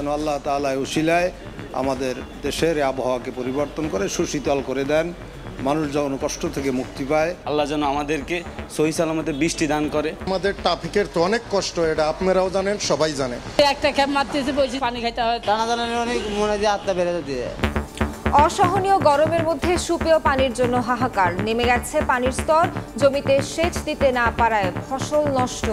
যেন আল্লাহ তালা উশিলায় আমাদের দেশের আবহাওয়াকে পরিবর্তন করে সুশীতল করে দেন মানুষ যখন কষ্ট থেকে মুক্তি পায় আল্লাহ যেন আমাদেরকে সহি সালামতে বৃষ্টি দান করে আমাদের ট্রাফিকের তো অনেক কষ্ট এটা আপনারাও জানেন সবাই জানে একটা ক্যাপ মারতেছে বলছি পানি খাইতে হয় টানা টানা অনেক মনে দিয়ে আত্মা বেড়ে দিয়ে অসহনীয় গরমের মধ্যে সুপেয় পানির জন্য হাহাকার নেমে গেছে পানির স্তর জমিতে সেচ দিতে না পারায় ফসল নষ্ট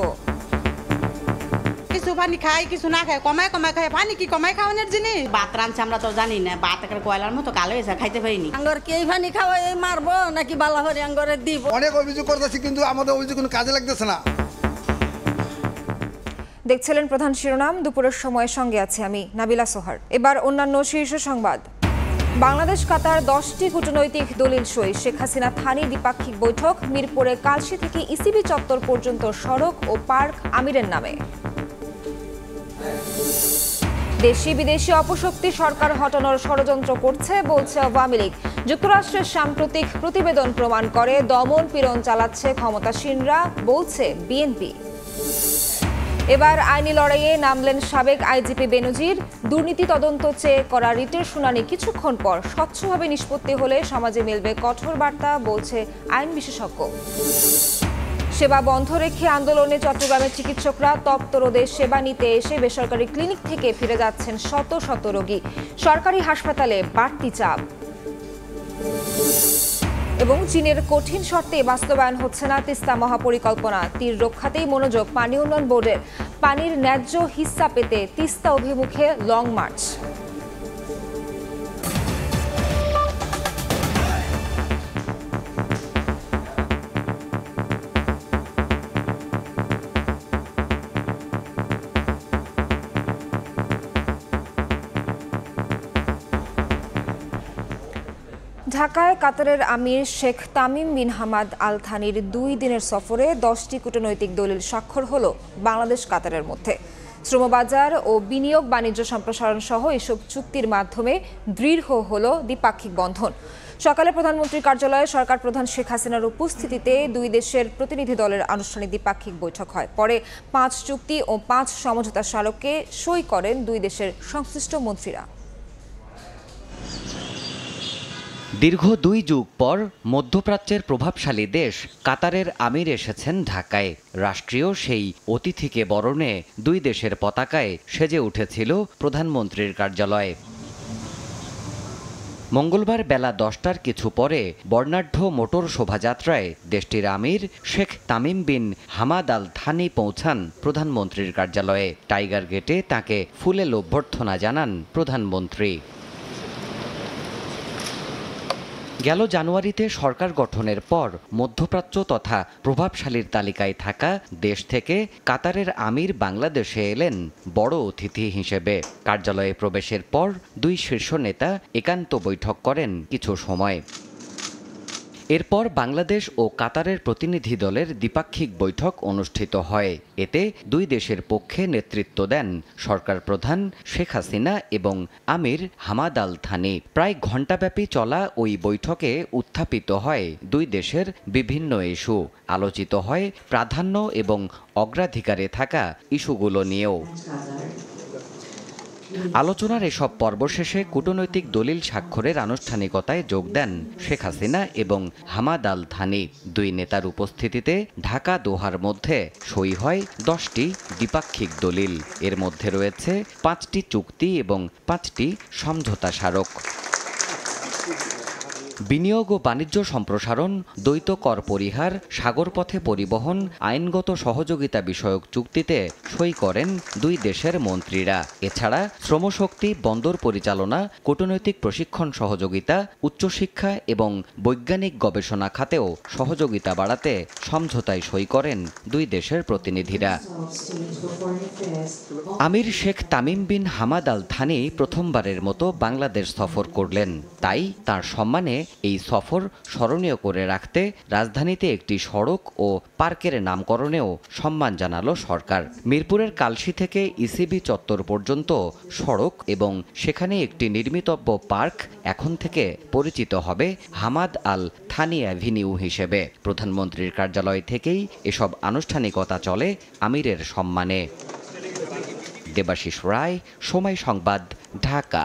কিছু পানি খাই কিছু না খাই কমাই কমাই খাই পানি কি কমাই খাও নে জিনি বাত রাঁধছে আমরা তো জানি না বাত একটা কয়লার মতো কালো এসে খাইতে পাইনি আঙ্গর কে পানি খাও এই মারবো নাকি বালা হরে আঙ্গরে দিব অনেক অভিযোগ করতেছি কিন্তু আমাদের অভিযোগ কোনো কাজে লাগতেছে না দেখছিলেন প্রধান শিরোনাম দুপুরের সময়ের সঙ্গে আছে আমি নাবিলা সোহার এবার অন্যান্য শীর্ষ সংবাদ বাংলাদেশ কাতার দশটি কূটনৈতিক দলিল সই শেখ হাসিনা থানি দ্বিপাক্ষিক বৈঠক মিরপুরে কালশি থেকে ইসিবি চত্বর পর্যন্ত সড়ক ও পার্ক আমিরের নামে দেশি বিদেশি অপশক্তি সরকার হটানোর ষড়যন্ত্র করছে বলছে আওয়ামী লীগ যুক্তরাষ্ট্রের সাম্প্রতিক প্রতিবেদন প্রমাণ করে দমন পীড়ন চালাচ্ছে ক্ষমতাসীনরা বলছে বিএনপি এবার আইনি লড়াইয়ে নামলেন সাবেক আইজিপি বেনজির দুর্নীতি তদন্ত চেয়ে করা রিটের শুনানি কিছুক্ষণ পর স্বচ্ছভাবে নিষ্পত্তি হলে সমাজে মিলবে কঠোর বার্তা বলছে আইন বিশেষজ্ঞ সেবা বন্ধ রেখে আন্দোলনে চট্টগ্রামের চিকিৎসকরা তপ্ত রোদে সেবা নিতে এসে বেসরকারি ক্লিনিক থেকে ফিরে যাচ্ছেন শত শত রোগী সরকারি হাসপাতালে বাড়তি চাপ এবং চীনের কঠিন শর্তে বাস্তবায়ন হচ্ছে না তিস্তা মহাপরিকল্পনা তীর রক্ষাতেই মনোযোগ পানি উন্নয়ন বোর্ডের পানির ন্যায্য হিসা পেতে তিস্তা অভিমুখে লং মার্চ ঢাকায় কাতারের আমির Sheikh Tamim bin Hamad Al থানির দুই দিনের সফরে দশটি কূটনৈতিক দলিল স্বাক্ষর হল বাংলাদেশ কাতারের মধ্যে শ্রমবাজার ও বিনিয়োগ বাণিজ্য সম্প্রসারণ সহ এসব চুক্তির মাধ্যমে দৃঢ় হল দ্বিপাক্ষিক বন্ধন সকালে প্রধানমন্ত্রীর কার্যালয়ে সরকার প্রধান শেখ হাসিনার উপস্থিতিতে দুই দেশের প্রতিনিধি দলের আনুষ্ঠানিক দ্বিপাক্ষিক বৈঠক হয় পরে পাঁচ চুক্তি ও পাঁচ সমঝোতা স্মারককে সই করেন দুই দেশের সংশ্লিষ্ট মন্ত্রীরা দীর্ঘ দুই যুগ পর মধ্যপ্রাচ্যের প্রভাবশালী দেশ কাতারের আমির এসেছেন ঢাকায় রাষ্ট্রীয় সেই অতিথিকে বরণে দুই দেশের পতাকায় সেজে উঠেছিল প্রধানমন্ত্রীর কার্যালয়ে মঙ্গলবার বেলা দশটার কিছু পরে বর্ণাঢ্য মোটর শোভাযাত্রায় দেশটির আমির Sheikh Tamim bin Hamad Al Thani পৌঁছান প্রধানমন্ত্রীর কার্যালয়ে টাইগার গেটে তাকে ফুলেল অভ্যর্থনা জানান প্রধানমন্ত্রী গেল জানুয়ারিতে সরকার গঠনের পর মধ্যপ্রাচ্য তথা প্রভাবশালীর তালিকায় থাকা দেশ থেকে কাতারের আমির বাংলাদেশে এলেন বড় অতিথি হিসেবে কার্যালয়ে প্রবেশের পর দুই শীর্ষ নেতা একান্ত বৈঠক করেন কিছু সময় এরপর বাংলাদেশ ও কাতারের প্রতিনিধি দলের দ্বিপাক্ষিক বৈঠক অনুষ্ঠিত হয় এতে দুই দেশের পক্ষে নেতৃত্ব দেন সরকার প্রধান শেখ হাসিনা এবং আমির হামাদ আল থানি প্রায় ঘণ্টাব্যাপী চলা ওই বৈঠকে উত্থাপিত হয় দুই দেশের বিভিন্ন ইস্যু আলোচিত হয় প্রাধান্য এবং অগ্রাধিকারে থাকা ইস্যুগুলো নিয়েও আলোচনার এসব পর্ব শেষে কূটনৈতিক দলিল স্বাক্ষরের আনুষ্ঠানিকতায় যোগ দেন শেখ হাসিনা এবং হামাদ আল থানি দুই নেতার উপস্থিতিতে ঢাকা দোহার মধ্যে সই হয় দশটি দ্বিপাক্ষিক দলিল এর মধ্যে রয়েছে পাঁচটি চুক্তি এবং পাঁচটি সমঝোতা স্মারক বিনিয়োগ ও বাণিজ্য সম্প্রসারণ দ্বৈত কর পরিহার সাগরপথে পরিবহন আইনগত সহযোগিতা বিষয়ক চুক্তিতে সই করেন দুই দেশের মন্ত্রীরা এছাড়া শ্রমশক্তি বন্দর পরিচালনা কূটনৈতিক প্রশিক্ষণ সহযোগিতা উচ্চশিক্ষা এবং বৈজ্ঞানিক গবেষণা খাতেও সহযোগিতা বাড়াতে সমঝোতায় সই করেন দুই দেশের প্রতিনিধিরা আমির Sheikh Tamim bin Hamad Al Thani প্রথমবারের মতো বাংলাদেশ সফর করলেন তাই তার সম্মানে এই সফর স্মরণীয় করে রাখতে রাজধানীতে একটি সড়ক ও পার্কের নামকরণেও সম্মান জানালো সরকার মিরপুরের কালশি থেকে ইসিবি e চত্বর পর্যন্ত সড়ক এবং সেখানে একটি নির্মিতব্য পার্ক এখন থেকে পরিচিত হবে হামাদ আল থানি অ্যাভিনিউ হিসেবে প্রধানমন্ত্রীর কার্যালয় থেকেই এসব আনুষ্ঠানিকতা চলে আমিরের সম্মানে দেবাশিস রায় সময় সংবাদ ঢাকা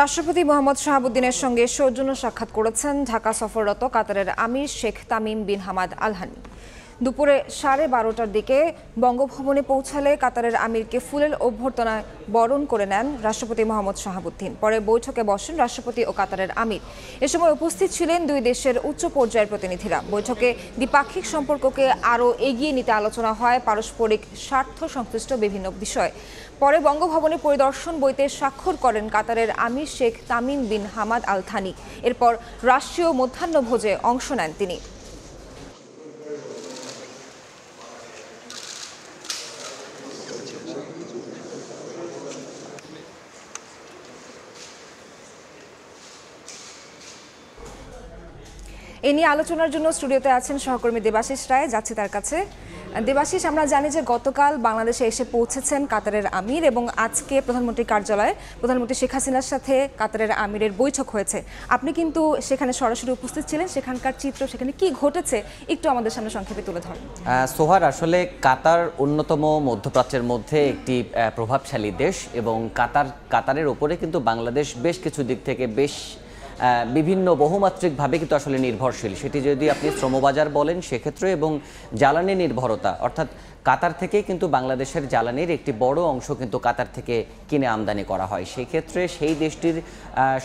রাষ্ট্রপতি মোহাম্মদ শাহাবুদ্দিনের সঙ্গে সৌজন্য সাক্ষাৎ করেছেন ঢাকা সফররত কাতারের আমির শেখ তামিম বিন হামাদ আলহানি দুপুরে সাড়ে বারোটার দিকে বঙ্গভবনে পৌঁছালে কাতারের আমিরকে ফুলের অভ্যর্থনায় বরণ করে নেন রাষ্ট্রপতি মোহাম্মদ শাহাবুদ্দিন পরে বৈঠকে বসেন রাষ্ট্রপতি ও কাতারের আমির এ সময় উপস্থিত ছিলেন দুই দেশের উচ্চ পর্যায়ের প্রতিনিধিরা বৈঠকে দ্বিপাক্ষিক সম্পর্ককে আরও এগিয়ে নিতে আলোচনা হয় পারস্পরিক স্বার্থ সংশ্লিষ্ট বিভিন্ন বিষয় পরে বঙ্গভবনে পরিদর্শন বইতে স্বাক্ষর করেন কাতারের আমির Sheikh Tamim bin Hamad Al Thani এরপর রাষ্ট্রীয় মধ্যাহ্নভোজে অংশ নেন তিনি এ নিয়ে আলোচনার জন্য স্টুডিওতে আছেন সহকর্মী দেবাশিস রায় যাচ্ছি তার কাছে দেবাশিস আমরা জানি যে গতকাল বাংলাদেশে এসে পৌঁছেছেন কাতারের আমির এবং আজকে প্রধানমন্ত্রী কার্যালয়ে প্রধানমন্ত্রী শেখ হাসিনার সাথে কাতারের আমিরের বৈঠক হয়েছে আপনি কিন্তু সেখানে সরাসরি উপস্থিত ছিলেন সেখানকার চিত্র সেখানে কি ঘটেছে একটু আমাদের সামনে সংক্ষেপে তুলে ধরেন সোহার আসলে কাতার অন্যতম মধ্যপ্রাচ্যের মধ্যে একটি প্রভাবশালী দেশ এবং কাতার কাতারের ওপরে কিন্তু বাংলাদেশ বেশ কিছু দিক থেকে বেশ বিভিন্ন বহুমাত্রিকভাবে কিন্তু আসলে নির্ভরশীল সেটি যদি আপনি শ্রমবাজার বলেন সেক্ষেত্রে এবং জ্বালানি নির্ভরতা অর্থাৎ কাতার থেকে কিন্তু বাংলাদেশের জ্বালানির একটি বড় অংশ কিন্তু কাতার থেকে কিনে আমদানি করা হয় সেক্ষেত্রে সেই দেশটির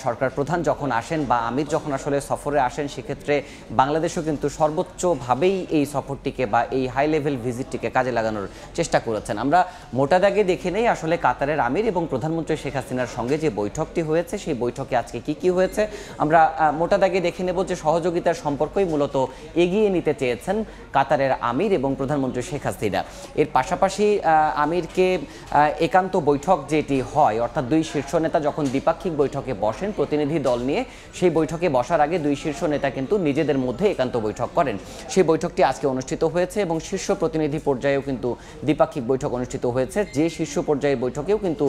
সরকার প্রধান যখন আসেন বা আমির যখন আসলে সফরে আসেন সেক্ষেত্রে বাংলাদেশও কিন্তু সর্বোচ্চভাবেই এই সফরটিকে বা এই হাই লেভেল ভিজিটটিকে কাজে লাগানোর চেষ্টা করেছেন আমরা মোটা দাগে দেখে নেই আসলে কাতারের আমির এবং প্রধানমন্ত্রী শেখ হাসিনার সঙ্গে যে বৈঠকটি হয়েছে সেই বৈঠকে আজকে কি কি হয়েছে আমরা মোটা দাগে দেখে নেব যে সহযোগিতার সম্পর্কই মূলত এগিয়ে নিতে চেয়েছেন কাতারের আমির এবং প্রধানমন্ত্রী শেখ হাসিনা এর পাশাপাশি আমিরকে একান্ত বৈঠক যেটি হয় অর্থাৎ দুই শীর্ষ নেতা যখন দ্বিপাক্ষিক বৈঠকে বসেন প্রতিনিধি দল নিয়ে সেই বৈঠকে বসার আগে দুই শীর্ষ নেতা কিন্তু নিজেদের মধ্যে একান্ত বৈঠক করেন সেই বৈঠকটি আজকে অনুষ্ঠিত হয়েছে এবং শীর্ষ প্রতিনিধি পর্যায়েও কিন্তু দ্বিপাক্ষিক বৈঠক অনুষ্ঠিত হয়েছে যে শীর্ষ পর্যায়ের বৈঠকেও কিন্তু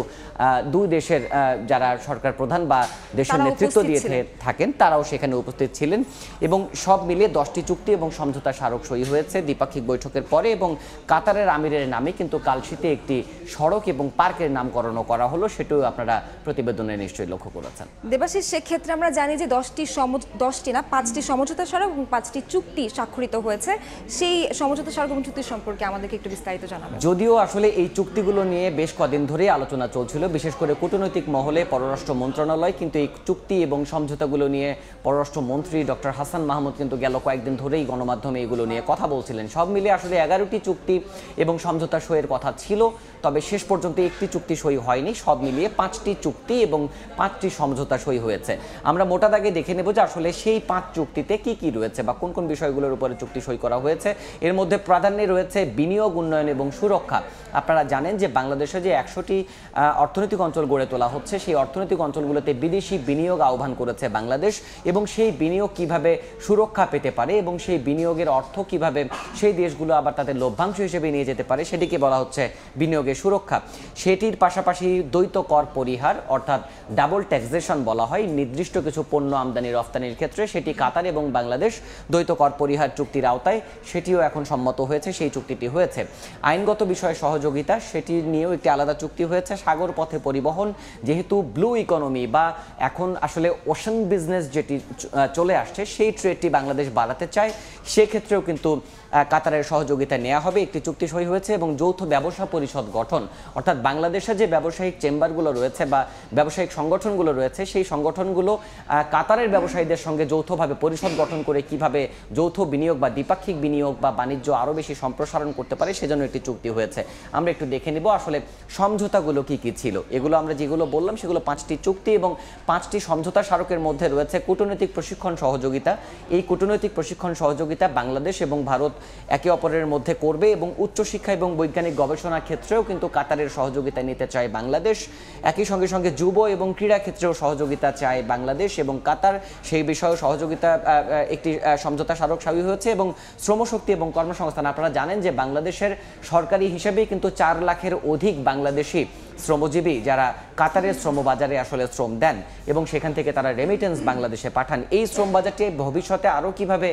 দুই দেশের যারা সরকার প্রধান বা দেশের নেতৃত্ব দিয়ে থাকেন তারাও সেখানে উপস্থিত ছিলেন এবং সব মিলিয়ে দশটি চুক্তি এবং সমঝোতা স্মারক সই হয়েছে দ্বিপাক্ষিক বৈঠকের পরে এবং কাত কাতারের আমিরের নামে কিন্তু কালশিতে একটি সড়ক এবং পার্কের নামকরণও করা হলো সেটাও আপনারা প্রতিবেদনে নিশ্চয়ই লক্ষ্য করেছেন দেবাশিস সেক্ষেত্রে আমরা জানি যে দশটি সম দশটি না পাঁচটি সমঝোতা সড়ক এবং পাঁচটি চুক্তি স্বাক্ষরিত হয়েছে সেই সমঝোতা সড়ক এবং চুক্তি সম্পর্কে আমাদেরকে একটু বিস্তারিত জানাবেন যদিও আসলে এই চুক্তিগুলো নিয়ে বেশ কদিন ধরেই আলোচনা চলছিল বিশেষ করে কূটনৈতিক মহলে পররাষ্ট্র মন্ত্রণালয় কিন্তু এই চুক্তি এবং সমঝোতাগুলো নিয়ে পররাষ্ট্রমন্ত্রী ডক্টর হাসান মাহমুদ কিন্তু গেল কয়েকদিন ধরেই গণমাধ্যমে এগুলো নিয়ে কথা বলছিলেন সব মিলিয়ে আসলে এগারোটি চুক্তি এবং সমঝোতা সইয়ের কথা ছিল তবে শেষ পর্যন্ত একটি চুক্তি সই হয়নি সব মিলিয়ে পাঁচটি চুক্তি এবং পাঁচটি সমঝোতা সই হয়েছে আমরা মোটা দাগে দেখে নেব যে আসলে সেই পাঁচ চুক্তিতে কি কি রয়েছে বা কোন কোন বিষয়গুলোর উপরে চুক্তি সই করা হয়েছে এর মধ্যে প্রাধান্যে রয়েছে বিনিয়োগ উন্নয়ন এবং সুরক্ষা আপনারা জানেন যে বাংলাদেশে যে একশোটি অর্থনৈতিক অঞ্চল গড়ে তোলা হচ্ছে সেই অর্থনৈতিক অঞ্চলগুলোতে বিদেশি বিনিয়োগ আহ্বান করেছে বাংলাদেশ এবং সেই বিনিয়োগ কিভাবে সুরক্ষা পেতে পারে এবং সেই বিনিয়োগের অর্থ কিভাবে সেই দেশগুলো আবার তাদের লভ্যাংশ হিসেবে হিসেবে নিয়ে যেতে পারে সেটিকে বলা হচ্ছে বিনিয়োগের সুরক্ষা সেটির পাশাপাশি দ্বৈত কর পরিহার অর্থাৎ ডাবল ট্যাক্সেশন বলা হয় নির্দিষ্ট কিছু পণ্য আমদানি রফতানির ক্ষেত্রে সেটি কাতার এবং বাংলাদেশ দ্বৈত কর পরিহার চুক্তির আওতায় সেটিও এখন সম্মত হয়েছে সেই চুক্তিটি হয়েছে আইনগত বিষয়ে সহযোগিতা সেটি নিয়েও একটি আলাদা চুক্তি হয়েছে সাগর পথে পরিবহন যেহেতু ব্লু ইকোনমি বা এখন আসলে ওশান বিজনেস যেটি চলে আসছে সেই ট্রেডটি বাংলাদেশ বাড়াতে চায় সেক্ষেত্রেও কিন্তু কাতারের সহযোগিতা নেওয়া হবে একটি চুক্তি সই হয়েছে এবং যৌথ ব্যবসা পরিষদ গঠন অর্থাৎ বাংলাদেশে যে ব্যবসায়িক চেম্বারগুলো রয়েছে বা ব্যবসায়িক সংগঠনগুলো রয়েছে সেই সংগঠনগুলো কাতারের ব্যবসায়ীদের সঙ্গে যৌথভাবে পরিষদ গঠন করে কিভাবে যৌথ বিনিয়োগ বা দ্বিপাক্ষিক বিনিয়োগ বা বাণিজ্য আরও বেশি সম্প্রসারণ করতে পারে সেজন্য একটি চুক্তি হয়েছে আমরা একটু দেখে নিব আসলে সমঝোতাগুলো কি কি ছিল এগুলো আমরা যেগুলো বললাম সেগুলো পাঁচটি চুক্তি এবং পাঁচটি সমঝোতা স্মারকের মধ্যে রয়েছে কূটনৈতিক প্রশিক্ষণ সহযোগিতা এই কূটনৈতিক প্রশিক্ষণ সহযোগিতা বাংলাদেশ এবং ভারত একে অপরের মধ্যে করবে এবং উচ্চশিক্ষা এবং বৈজ্ঞানিক গবেষণা ক্ষেত্রেও কিন্তু কাতারের সহযোগিতা নিতে চায় বাংলাদেশ একই সঙ্গে সঙ্গে যুব এবং ক্রীড়া ক্ষেত্রেও সহযোগিতা চায় বাংলাদেশ এবং কাতার সেই বিষয়ে সহযোগিতা একটি সমঝোতা স্মারক সাবি হয়েছে এবং শ্রমশক্তি এবং কর্মসংস্থান আপনারা জানেন যে বাংলাদেশের সরকারি হিসেবেই কিন্তু চার লাখের অধিক বাংলাদেশি শ্রমজীবী যারা কাতারের শ্রমবাজারে আসলে শ্রম দেন এবং সেখান থেকে তারা রেমিটেন্স বাংলাদেশে পাঠান এই শ্রম বাজারটি ভবিষ্যতে আরও কিভাবে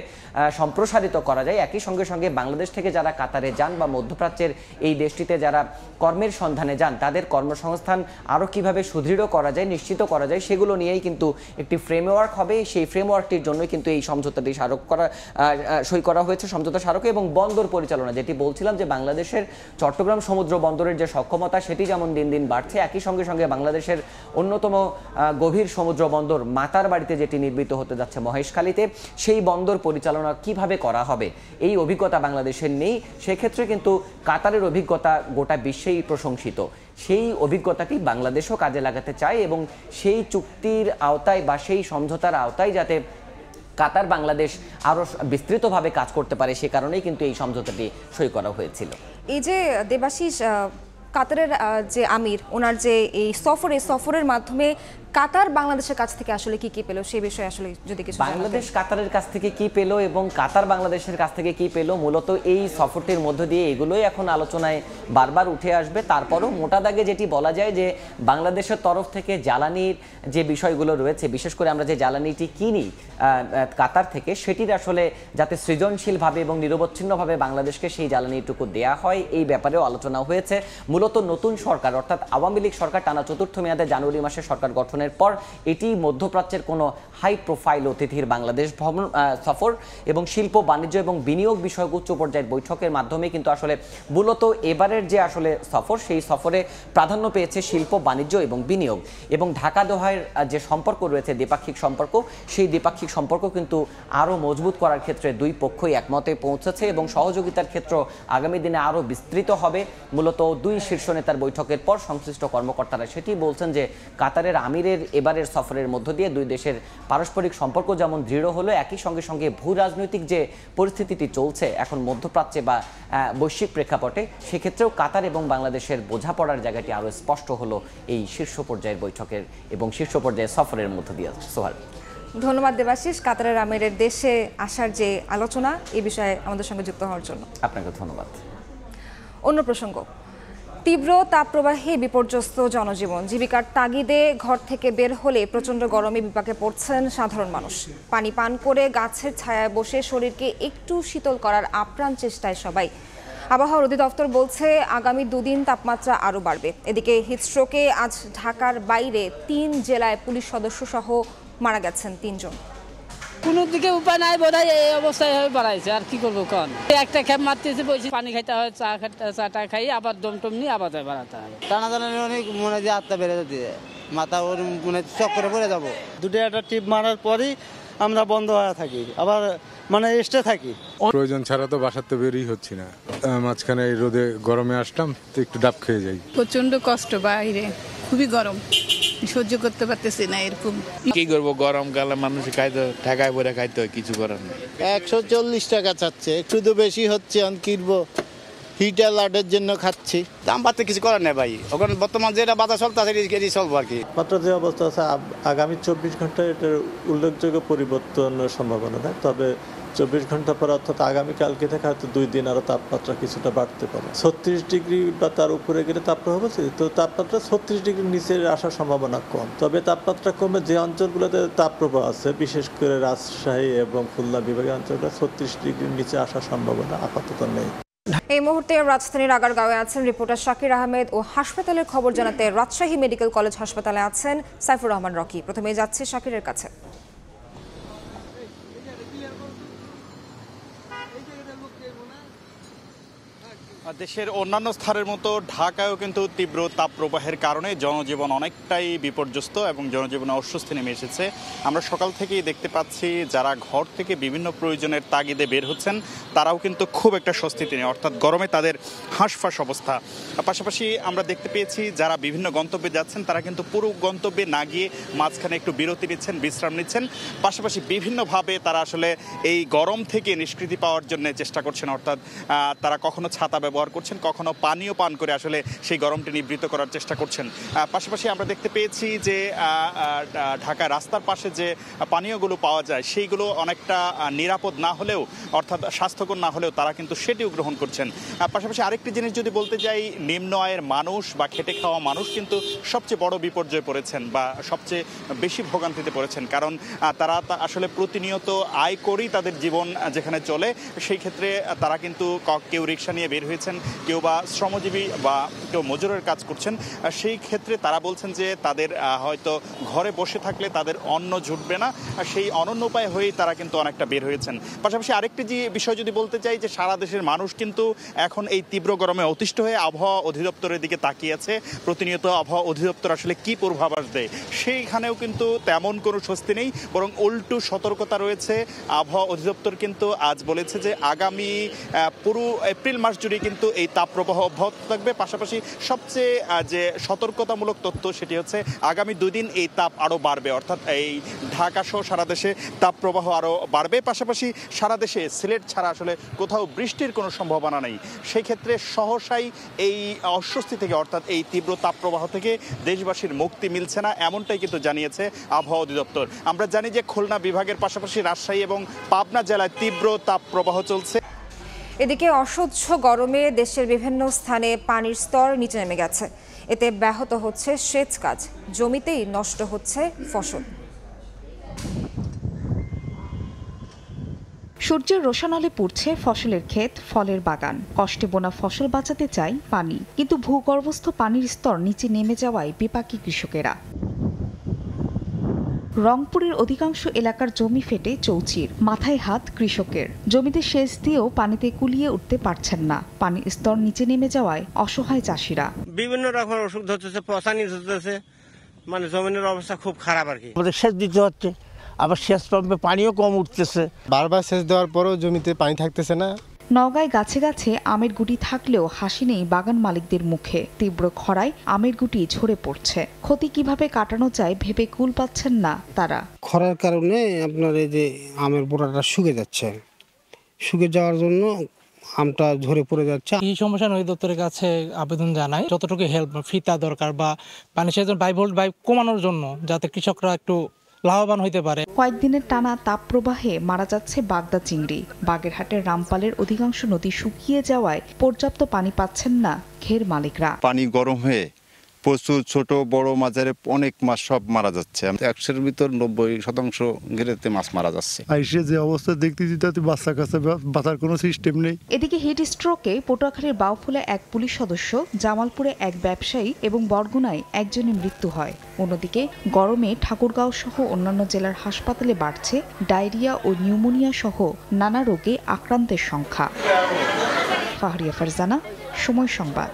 সম্প্রসারিত করা যায় একই সঙ্গে সঙ্গে বাংলাদেশ থেকে যারা কাতারে যান বা মধ্যপ্রাচ্যের এই দেশটিতে যারা কর্মের সন্ধানে যান তাদের কর্মসংস্থান আরও কিভাবে সুদৃঢ় করা যায় নিশ্চিত করা যায় সেগুলো নিয়েই কিন্তু একটি ফ্রেমওয়ার্ক হবে সেই ফ্রেমওয়ার্কটির জন্যই কিন্তু এই সমঝোতাটি স্মারক করা সই করা হয়েছে সমঝোতা স্মারক এবং বন্দর পরিচালনা যেটি বলছিলাম যে বাংলাদেশের চট্টগ্রাম সমুদ্র বন্দরের যে সক্ষমতা সেটি যেমন দিন দিন বাড়ছে একই সঙ্গে সঙ্গে বাংলাদেশের অন্যতম গভীর সমুদ্র বন্দর মাতার বাড়িতে যেটি নির্মিত হতে যাচ্ছে মহেশখালীতে সেই বন্দর পরিচালনা কিভাবে করা হবে এই অভিজ্ঞতা বাংলাদেশের নেই সেক্ষেত্রে কিন্তু কাতারের অভিজ্ঞতা গোটা বিশ্বেই প্রশংসিত সেই অভিজ্ঞতাটি বাংলাদেশও কাজে লাগাতে চায় এবং সেই চুক্তির আওতায় বা সেই সমঝোতার আওতায় যাতে কাতার বাংলাদেশ আরও বিস্তৃতভাবে কাজ করতে পারে সে কারণেই কিন্তু এই সমঝোতাটি সই করা হয়েছিল এই যে দেবাশিস কাতারের যে আমির ওনার যে এই সফরে সফরের মাধ্যমে কাতার বাংলাদেশের কাছ থেকে আসলে কি কি পেল সেই বিষয়ে আসলে যদি কিছু বাংলাদেশ কাতারের কাছ থেকে কি পেল এবং কাতার বাংলাদেশের কাছ থেকে কি পেল মূলত এই সফরটির মধ্য দিয়ে এগুলোই এখন আলোচনায় বারবার উঠে আসবে তারপরও মোটা দাগে যেটি বলা যায় যে বাংলাদেশের তরফ থেকে জ্বালানির যে বিষয়গুলো রয়েছে বিশেষ করে আমরা যে জ্বালানিটি কিনি কাতার থেকে সেটির আসলে যাতে সৃজনশীলভাবে এবং নিরবচ্ছিন্নভাবে বাংলাদেশকে সেই জ্বালানিটুকু দেয়া হয় এই ব্যাপারেও আলোচনা হয়েছে মূলত নতুন সরকার অর্থাৎ আওয়ামী লীগ সরকার টানা চতুর্থ মেয়াদে জানুয়ারি মাসে সরকার গঠন পরিদর্শনের পর এটি মধ্যপ্রাচ্যের কোনো হাই প্রোফাইল অতিথির বাংলাদেশ ভ্রমণ সফর এবং শিল্প বাণিজ্য এবং বিনিয়োগ বিষয়ক উচ্চ পর্যায়ের বৈঠকের মাধ্যমে কিন্তু আসলে মূলত এবারের যে আসলে সফর সেই সফরে প্রাধান্য পেয়েছে শিল্প বাণিজ্য এবং বিনিয়োগ এবং ঢাকা দোহায়ের যে সম্পর্ক রয়েছে দ্বিপাক্ষিক সম্পর্ক সেই দ্বিপাক্ষিক সম্পর্ক কিন্তু আরও মজবুত করার ক্ষেত্রে দুই পক্ষই একমতে পৌঁছেছে এবং সহযোগিতার ক্ষেত্র আগামী দিনে আরও বিস্তৃত হবে মূলত দুই শীর্ষ নেতার বৈঠকের পর সংশ্লিষ্ট কর্মকর্তারা সেটি বলছেন যে কাতারের আমিরে আমাদের এবারের সফরের মধ্য দিয়ে দুই দেশের পারস্পরিক সম্পর্ক যেমন দৃঢ় হলো একই সঙ্গে সঙ্গে ভূ রাজনৈতিক যে পরিস্থিতিটি চলছে এখন মধ্যপ্রাচ্যে বা বৈশ্বিক প্রেক্ষাপটে সেক্ষেত্রেও কাতার এবং বাংলাদেশের বোঝাপড়ার জায়গাটি আরও স্পষ্ট হলো এই শীর্ষ পর্যায়ের বৈঠকের এবং শীর্ষ পর্যায়ের সফরের মধ্য দিয়ে সোহাল ধন্যবাদ দেবাশিস কাতারের আমিরের দেশে আসার যে আলোচনা এ বিষয়ে আমাদের সঙ্গে যুক্ত হওয়ার জন্য আপনাকে ধন্যবাদ অন্য প্রসঙ্গ তীব্র তাপপ্রবাহে বিপর্যস্ত জনজীবন জীবিকার তাগিদে ঘর থেকে বের হলে প্রচণ্ড গরমে বিপাকে পড়ছেন সাধারণ মানুষ পানি পান করে গাছের ছায়ায় বসে শরীরকে একটু শীতল করার আপ্রাণ চেষ্টায় সবাই আবহাওয়া অধিদপ্তর বলছে আগামী দুদিন তাপমাত্রা আরও বাড়বে এদিকে হিটস্ট্রোকে আজ ঢাকার বাইরে তিন জেলায় পুলিশ সদস্য সহ মারা গেছেন তিনজন কোনো দিকে উপায় নাই বোধহয় এই অবস্থায় হয়ে বাড়াইছে আর কি করবো কন একটা খেপ মারতেছে বসে পানি খাইতে হয় চা খাইতে চা টা খাই আবার দম টম নিয়ে আবার বাড়াতে হয় টানা টানা অনেক মনে যে আত্মা বেড়ে যেতে মাথা ওর মনে চক্করে পড়ে যাবো দুটো একটা টিপ মারার পরই আমরা বন্ধ হয়ে থাকি আবার মানে রেস্টে থাকি প্রয়োজন ছাড়া তো বাসার তো বেরই হচ্ছে না মাঝখানে এই রোদে গরমে আসলাম তো একটু ডাব খেয়ে যাই প্রচন্ড কষ্ট বাইরে খুবই গরম সহ্য করতে পারতেছি না এরকম কি করবো গরমকালে মানুষ খাইতে ঠেকায় পরে খাইতে হয় কিছু করার নেই একশো চল্লিশ টাকা চাচ্ছে একটু তো বেশি হচ্ছে আমি কিনবো হিটার লাটের জন্য খাচ্ছি দাম বাড়তে কিছু করার নেই ভাই ওখানে বর্তমান যেটা বাজার চলতেছে এটি চলবো আর কি মাত্র যে অবস্থা আছে আগামী চব্বিশ ঘন্টায় এটার উল্লেখযোগ্য পরিবর্তনের সম্ভাবনা থাকে তবে চব্বিশ ঘন্টা পর অর্থাৎ আগামীকালকে থেকে হয়তো দুই দিন আরও তাপমাত্রা কিছুটা বাড়তে পারে ছত্রিশ ডিগ্রি বা তার উপরে গেলে তাপপ্রবাহ আছে তো তাপমাত্রা ছত্রিশ ডিগ্রির নিচে আসার সম্ভাবনা কম তবে তাপমাত্রা কমে যে অঞ্চলগুলোতে তাপপ্রবাহ আছে বিশেষ করে রাজশাহী এবং খুলনা বিভাগের অঞ্চলগুলো ছত্রিশ ডিগ্রির নিচে আসার সম্ভাবনা আপাতত নেই এই মুহূর্তে রাজধানীর আগারগাঁওয়ে আছেন রিপোর্টার শাকির আহমেদ ও হাসপাতালের খবর জানাতে রাজশাহী মেডিকেল কলেজ হাসপাতালে আছেন সাইফুর রহমান রকি প্রথমে যাচ্ছে শাকিরের কাছে দেশের অন্যান্য স্থানের মতো ঢাকায়ও কিন্তু তীব্র তাপপ্রবাহের কারণে জনজীবন অনেকটাই বিপর্যস্ত এবং জনজীবনে অস্বস্তি নেমে এসেছে আমরা সকাল থেকেই দেখতে পাচ্ছি যারা ঘর থেকে বিভিন্ন প্রয়োজনের তাগিদে বের হচ্ছেন তারাও কিন্তু খুব একটা স্বস্তিতে নেই অর্থাৎ গরমে তাদের হাঁসফাঁস অবস্থা পাশাপাশি আমরা দেখতে পেয়েছি যারা বিভিন্ন গন্তব্যে যাচ্ছেন তারা কিন্তু পুরো গন্তব্যে না গিয়ে মাঝখানে একটু বিরতি নিচ্ছেন বিশ্রাম নিচ্ছেন পাশাপাশি বিভিন্নভাবে তারা আসলে এই গরম থেকে নিষ্কৃতি পাওয়ার জন্য চেষ্টা করছেন অর্থাৎ তারা কখনো ছাতা ব্যবহার ব্যবহার করছেন কখনো পানীয় পান করে আসলে সেই গরমটি নিবৃত্ত করার চেষ্টা করছেন পাশাপাশি আমরা দেখতে পেয়েছি যে ঢাকা রাস্তার পাশে যে পানীয়গুলো পাওয়া যায় সেইগুলো অনেকটা নিরাপদ না হলেও অর্থাৎ স্বাস্থ্যকর না হলেও তারা কিন্তু সেটিও গ্রহণ করছেন পাশাপাশি আরেকটি জিনিস যদি বলতে যাই নিম্ন আয়ের মানুষ বা খেটে খাওয়া মানুষ কিন্তু সবচেয়ে বড় বিপর্যয়ে পড়েছেন বা সবচেয়ে বেশি ভোগান্তিতে পড়েছেন কারণ তারা আসলে প্রতিনিয়ত আয় করেই তাদের জীবন যেখানে চলে সেই ক্ষেত্রে তারা কিন্তু কেউ রিক্সা নিয়ে বের হয়েছে রয়েছেন কেউ বা শ্রমজীবী বা কেউ মজুরের কাজ করছেন সেই ক্ষেত্রে তারা বলছেন যে তাদের হয়তো ঘরে বসে থাকলে তাদের অন্ন জুটবে না আর সেই অনন্য উপায় হয়েই তারা কিন্তু অনেকটা বের হয়েছেন পাশাপাশি আরেকটি যে বিষয় যদি বলতে চাই যে সারা দেশের মানুষ কিন্তু এখন এই তীব্র গরমে অতিষ্ঠ হয়ে আবহাওয়া অধিদপ্তরের দিকে তাকিয়েছে প্রতিনিয়ত আবহাওয়া অধিদপ্তর আসলে কি পূর্বাভাস দেয় সেইখানেও কিন্তু তেমন কোনো স্বস্তি নেই বরং উল্টু সতর্কতা রয়েছে আবহাওয়া অধিদপ্তর কিন্তু আজ বলেছে যে আগামী পুরো এপ্রিল মাস জুড়ে কিন্তু এই তাপপ্রবাহ অব্যাহত থাকবে পাশাপাশি সবচেয়ে যে সতর্কতামূলক তথ্য সেটি হচ্ছে আগামী দুই দিন এই তাপ আরও বাড়বে অর্থাৎ এই ঢাকা সহ সারা দেশে তাপপ্রবাহ আরও বাড়বে পাশাপাশি সারা দেশে সিলেট ছাড়া আসলে কোথাও বৃষ্টির কোনো সম্ভাবনা নেই সেক্ষেত্রে সহসাই এই অস্বস্তি থেকে অর্থাৎ এই তীব্র তাপপ্রবাহ থেকে দেশবাসীর মুক্তি মিলছে না এমনটাই কিন্তু জানিয়েছে আবহাওয়া অধিদপ্তর আমরা জানি যে খুলনা বিভাগের পাশাপাশি রাজশাহী এবং পাবনা জেলায় তীব্র তাপপ্রবাহ চলছে এদিকে অসহ্য গরমে দেশের বিভিন্ন স্থানে পানির স্তর নিচে নেমে গেছে এতে ব্যাহত হচ্ছে সেচ কাজ জমিতেই নষ্ট হচ্ছে ফসল সূর্যের রোশন আলে পুড়ছে ফসলের ক্ষেত ফলের বাগান কষ্টে বোনা ফসল বাঁচাতে চাই পানি কিন্তু ভূগর্ভস্থ পানির স্তর নিচে নেমে যাওয়ায় বিপাকী কৃষকেরা রংপুরের অধিকাংশ এলাকার জমি ফেটে চৌচির মাথায় হাত কৃষকের জমিতে সেচ দিয়েও পানিতে কুলিয়ে উঠতে পারছেন না পানির স্তর নিচে নেমে যাওয়ায় অসহায় চাষিরা বিভিন্ন রকম অসুখ ধরতেছে পচানি ধরতেছে মানে জমিনের অবস্থা খুব খারাপ আর কি আমাদের সেচ দিতে হচ্ছে আবার সেচ পাম্পে পানিও কম উঠতেছে বারবার সেচ দেওয়ার পরেও জমিতে পানি থাকতেছে না নওগাঁয় গাছে গাছে আমের গুটি থাকলেও হাসি নেই বাগান মালিকদের মুখে তীব্র খরায় আমের গুটি ঝরে পড়ছে ক্ষতি কিভাবে কাটানো যায় ভেবে কুল পাচ্ছেন না তারা খরার কারণে আপনার এই যে আমের বোড়াটা শুকে যাচ্ছে শুকে যাওয়ার জন্য আমটা ঝরে পড়ে যাচ্ছে এই সমস্যা নদী দপ্তরের কাছে আবেদন জানাই যতটুকু হেল্প ফিতা দরকার বা পানি সেচন বাইভোল্ট বাই কমানোর জন্য যাতে কৃষকরা একটু লাভবান হইতে পারে কয়েকদিনের টানা তাপ প্রবাহে মারা যাচ্ছে বাগদা চিংড়ি বাগেরহাটের রামপালের অধিকাংশ নদী শুকিয়ে যাওয়ায় পর্যাপ্ত পানি পাচ্ছেন না ঘের মালিকরা পানি গরম হয়ে প্রচুর ছোট বড় মাঝারে অনেক মাছ সব মারা যাচ্ছে একশোর ভিতর নব্বই শতাংশ ঘেরেতে মাছ মারা যাচ্ছে আইসে যে অবস্থা দেখতে তাতে বাচ্চা কাছে বাঁচার কোনো সিস্টেম নেই এদিকে হিট স্ট্রোকে পটুয়াখালীর বাউফুলে এক পুলিশ সদস্য জামালপুরে এক ব্যবসায়ী এবং বরগুনায় একজনের মৃত্যু হয় অন্যদিকে গরমে ঠাকুরগাঁও সহ অন্যান্য জেলার হাসপাতালে বাড়ছে ডায়রিয়া ও নিউমোনিয়া সহ নানা রোগে আক্রান্তের সংখ্যা ফাহরিয়া ফারজানা সময় সংবাদ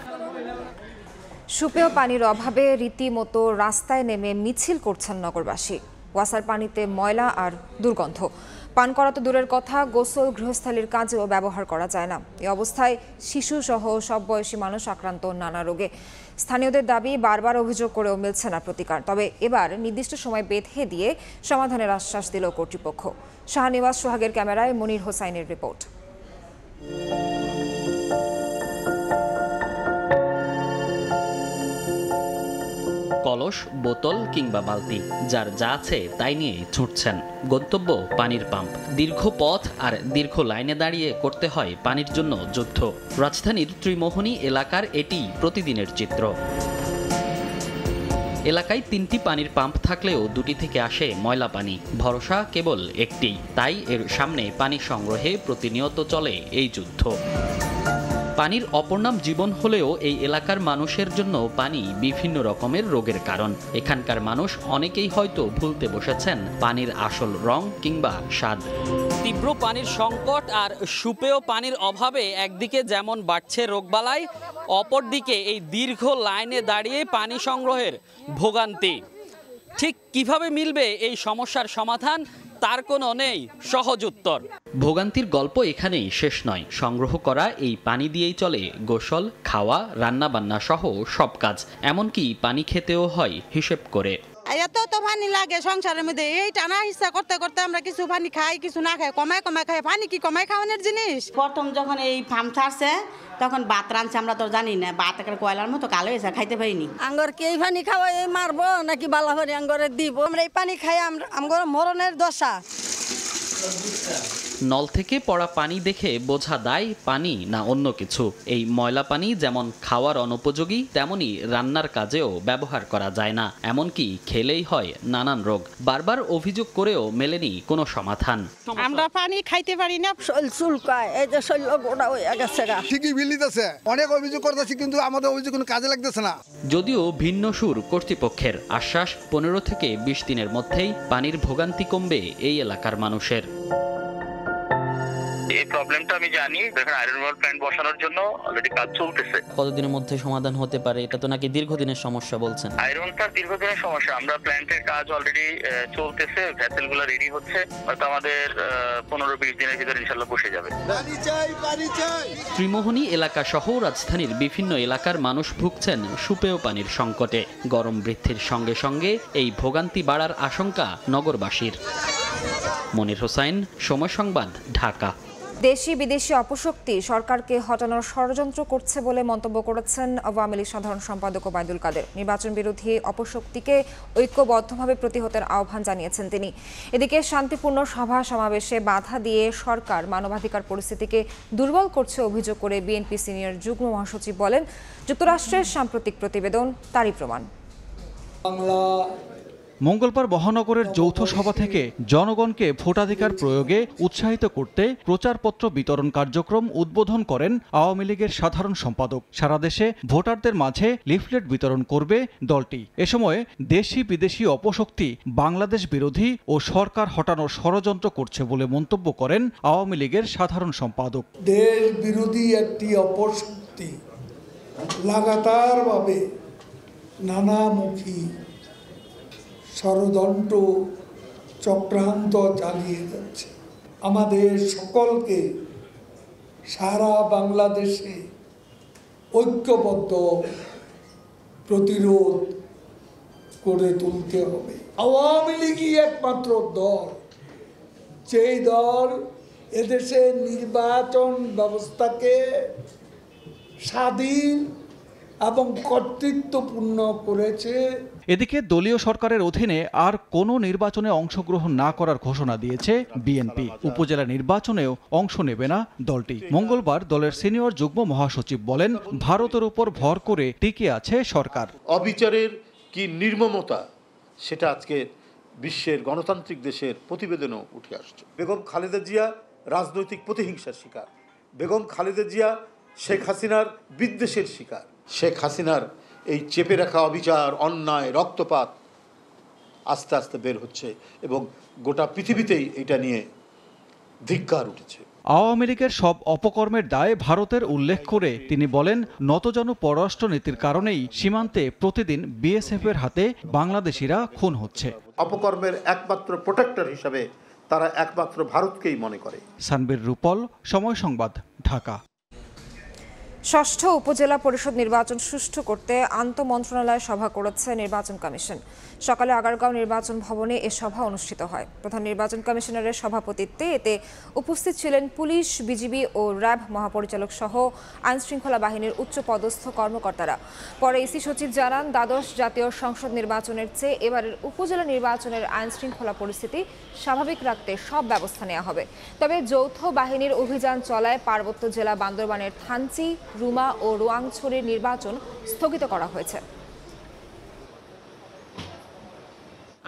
সুপেয় পানির অভাবে রীতিমতো রাস্তায় নেমে মিছিল করছেন নগরবাসী ওয়াসার পানিতে ময়লা আর দুর্গন্ধ পান করা তো দূরের কথা গোসল গৃহস্থালির কাজেও ব্যবহার করা যায় না এ অবস্থায় শিশু সহ সব বয়সী মানুষ আক্রান্ত নানা রোগে স্থানীয়দের দাবি বারবার অভিযোগ করেও মিলছে না প্রতিকার তবে এবার নির্দিষ্ট সময় বেঁধে দিয়ে সমাধানের আশ্বাস দিল কর্তৃপক্ষ শাহনিবাস সোহাগের ক্যামেরায় মনির হোসাইনের রিপোর্ট কলস বোতল কিংবা বালতি যার যা আছে তাই নিয়ে ছুটছেন গন্তব্য পানির পাম্প দীর্ঘ পথ আর দীর্ঘ লাইনে দাঁড়িয়ে করতে হয় পানির জন্য যুদ্ধ রাজধানীর ত্রিমোহনী এলাকার এটি প্রতিদিনের চিত্র এলাকায় তিনটি পানির পাম্প থাকলেও দুটি থেকে আসে ময়লা পানি ভরসা কেবল একটি তাই এর সামনে পানি সংগ্রহে প্রতিনিয়ত চলে এই যুদ্ধ পানির অপর নাম জীবন হলেও এই এলাকার মানুষের জন্য পানি বিভিন্ন রকমের রোগের কারণ এখানকার মানুষ অনেকেই হয়তো ভুলতে বসেছেন পানির আসল রং কিংবা স্বাদ তীব্র পানির সংকট আর সুপেয় পানির অভাবে একদিকে যেমন বাড়ছে রোগবালাই অপরদিকে এই দীর্ঘ লাইনে দাঁড়িয়ে পানি সংগ্রহের ভোগান্তি ঠিক কিভাবে মিলবে এই সমস্যার সমাধান তার কোনো নেই সহজ উত্তর ভোগান্তির গল্প এখানেই শেষ নয় সংগ্রহ করা এই পানি দিয়েই চলে গোসল খাওয়া রান্নাবান্না সহ সব কাজ এমনকি পানি খেতেও হয় হিসেব করে এত তো পানি লাগে সংসারের মধ্যে এই টানা হিসা করতে করতে আমরা কিছু পানি খাই কিছু না খাই কমায় কমায় খাই পানি কি কমায় খাওয়ানোর জিনিস প্রথম যখন এই ফার্ম ছাড়ছে তখন ভাত রানছে আমরা তো জানি না ভাত একটা কয়লার মতো কালো হয়েছে খাইতে পারিনি আঙ্গর কে এই পানি খাওয়া এই মারবো নাকি বালা হরি আঙ্গরে দিব আমরা এই পানি খাই আমরা আমগর মরণের দশা নল থেকে পড়া পানি দেখে বোঝা দায় পানি না অন্য কিছু এই ময়লা পানি যেমন খাওয়ার অনুপযোগী তেমনি রান্নার কাজেও ব্যবহার করা যায় না এমনকি খেলেই হয় নানান রোগ বারবার অভিযোগ করেও মেলেনি কোনো সমাধান আমরা পানি খাইতে পারি না চুলকায় এই যে শৈল গোড়া হয়ে গেছে ঠিকই বিলিতেছে অনেক অভিযোগ করতেছি কিন্তু আমাদের অভিযোগ কোনো কাজে লাগতেছে না যদিও ভিন্ন সুর কর্তৃপক্ষের আশ্বাস পনেরো থেকে বিশ দিনের মধ্যেই পানির ভোগান্তি কমবে এই এলাকার মানুষের এই প্রবলেমটা আমি জানি এখানে আয়রন ওয়াল প্ল্যান্ট বসানোর জন্য অলরেডি কাজ চলতেছে কতদিনের মধ্যে সমাধান হতে পারে এটা তো নাকি দীর্ঘদিনের সমস্যা বলছেন আয়রনটা দীর্ঘদিনের সমস্যা আমরা প্ল্যান্টের কাজ অলরেডি চলতেছে ভেসেলগুলো রেডি হচ্ছে হয়তো আমাদের পনেরো বিশ দিনের ভিতরে ইনশাল্লাহ বসে যাবে ত্রিমোহনী এলাকা সহ রাজধানীর বিভিন্ন এলাকার মানুষ ভুগছেন সুপেয় পানির সংকটে গরম বৃদ্ধির সঙ্গে সঙ্গে এই ভোগান্তি বাড়ার আশঙ্কা নগরবাসীর মনির হোসাইন সময় সংবাদ ঢাকা দেশি বিদেশি অপশক্তি সরকারকে হটানোর ষড়যন্ত্র করছে বলে মন্তব্য করেছেন আওয়ামী লীগ সাধারণ সম্পাদক ওবায়দুল কাদের নির্বাচন বিরোধী অপশক্তিকে ঐক্যবদ্ধভাবে প্রতিহতের আহ্বান জানিয়েছেন তিনি এদিকে শান্তিপূর্ণ সভা সমাবেশে বাধা দিয়ে সরকার মানবাধিকার পরিস্থিতিকে দুর্বল করছে অভিযোগ করে বিএনপি সিনিয়র যুগ্ম মহাসচিব বলেন যুক্তরাষ্ট্রের সাম্প্রতিক প্রতিবেদন তারই প্রমাণ বাংলা মঙ্গলবার মহানগরের যৌথ সভা থেকে জনগণকে ভোটাধিকার প্রয়োগে উৎসাহিত করতে প্রচারপত্র বিতরণ কার্যক্রম উদ্বোধন করেন আওয়ামী লীগের সাধারণ সম্পাদক সারা দেশে ভোটারদের মাঝে লিফলেট বিতরণ করবে দলটি এ সময় দেশি বিদেশি অপশক্তি বাংলাদেশ বিরোধী ও সরকার হটানোর ষড়যন্ত্র করছে বলে মন্তব্য করেন আওয়ামী লীগের সাধারণ সম্পাদক দেশ বিরোধী একটি অপশক্তি লাগাতারভাবে নানামুখী ষড়যন্ত্র চক্রান্ত চালিয়ে যাচ্ছে আমাদের সকলকে সারা বাংলাদেশে ঐক্যবদ্ধ প্রতিরোধ করে তুলতে হবে আওয়ামী লীগই একমাত্র দল যেই দল এদেশে নির্বাচন ব্যবস্থাকে স্বাধীন এবং কর্তৃত্বপূর্ণ করেছে এদিকে দলীয় সরকারের অধীনে আর কোনো নির্বাচনে অংশগ্রহণ না করার ঘোষণা দিয়েছে বিএনপি উপজেলা নির্বাচনেও অংশ নেবে না দলটি মঙ্গলবার দলের সিনিয়র যুগ্ম মহাসচিব বলেন ভারতের উপর ভর করে টিকে আছে সরকার অবিচারের কি নির্মমতা সেটা আজকে বিশ্বের গণতান্ত্রিক দেশের প্রতিবেদনও উঠে আসছে বেগম খালেদা জিয়া রাজনৈতিক প্রতিহিংসার শিকার বেগম খালেদা জিয়া শেখ হাসিনার বিদ্বেষের শিকার শেখ হাসিনার এই চেপে রাখা অবিচার অন্যায় রক্তপাত আস্তে আস্তে বের হচ্ছে এবং গোটা পৃথিবীতেই এটা নিয়ে ধিক্কার উঠেছে আওয়ামী লীগের সব অপকর্মের দায়ে ভারতের উল্লেখ করে তিনি বলেন নতজন পররাষ্ট্রনীতির কারণেই সীমান্তে প্রতিদিন বিএসএফ এর হাতে বাংলাদেশিরা খুন হচ্ছে অপকর্মের একমাত্র প্রোটেক্টর হিসাবে তারা একমাত্র ভারতকেই মনে করে সানবীর রূপল সময় সংবাদ ঢাকা ষষ্ঠ উপজেলা পরিষদ নির্বাচন সুষ্ঠু করতে আন্ত মন্ত্রণালয় সভা করেছে নির্বাচন কমিশন সকালে আগারগাঁও নির্বাচন ভবনে এ সভা অনুষ্ঠিত হয় প্রধান নির্বাচন কমিশনারের সভাপতিত্বে এতে উপস্থিত ছিলেন পুলিশ বিজিবি ও র্যাব মহাপরিচালক সহ আইনশৃঙ্খলা বাহিনীর উচ্চ পদস্থ কর্মকর্তারা পরে ইসি সচিব জানান দ্বাদশ জাতীয় সংসদ নির্বাচনের চেয়ে এবারের উপজেলা নির্বাচনের আইনশৃঙ্খলা পরিস্থিতি স্বাভাবিক রাখতে সব ব্যবস্থা নেওয়া হবে তবে যৌথ বাহিনীর অভিযান চলায় পার্বত্য জেলা বান্দরবানের থানচি রুমা ও রোয়াংছড়ির নির্বাচন স্থগিত করা হয়েছে